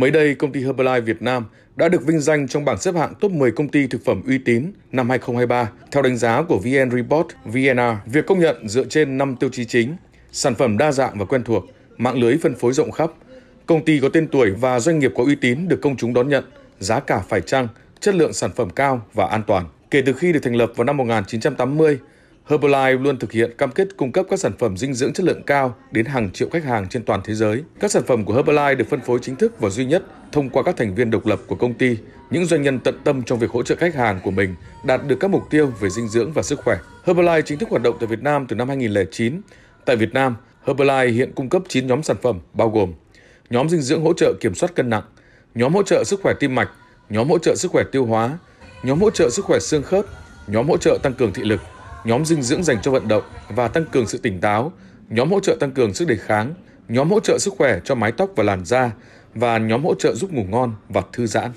Mới đây, công ty Herbalife Việt Nam đã được vinh danh trong bảng xếp hạng top 10 công ty thực phẩm uy tín năm 2023. Theo đánh giá của VN Report VNR, việc công nhận dựa trên 5 tiêu chí chính, sản phẩm đa dạng và quen thuộc, mạng lưới phân phối rộng khắp, công ty có tên tuổi và doanh nghiệp có uy tín được công chúng đón nhận, giá cả phải chăng, chất lượng sản phẩm cao và an toàn. Kể từ khi được thành lập vào năm 1980, Herbalife luôn thực hiện cam kết cung cấp các sản phẩm dinh dưỡng chất lượng cao đến hàng triệu khách hàng trên toàn thế giới. Các sản phẩm của Herbalife được phân phối chính thức và duy nhất thông qua các thành viên độc lập của công ty, những doanh nhân tận tâm trong việc hỗ trợ khách hàng của mình đạt được các mục tiêu về dinh dưỡng và sức khỏe. Herbalife chính thức hoạt động tại Việt Nam từ năm 2009. Tại Việt Nam, Herbalife hiện cung cấp 9 nhóm sản phẩm bao gồm nhóm dinh dưỡng hỗ trợ kiểm soát cân nặng, nhóm hỗ trợ sức khỏe tim mạch, nhóm hỗ trợ sức khỏe tiêu hóa, nhóm hỗ trợ sức khỏe xương khớp, nhóm hỗ trợ tăng cường thị lực – nhóm dinh dưỡng dành cho vận động và tăng cường sự tỉnh táo, nhóm hỗ trợ tăng cường sức đề kháng, nhóm hỗ trợ sức khỏe cho mái tóc và làn da và nhóm hỗ trợ giúp ngủ ngon và thư giãn.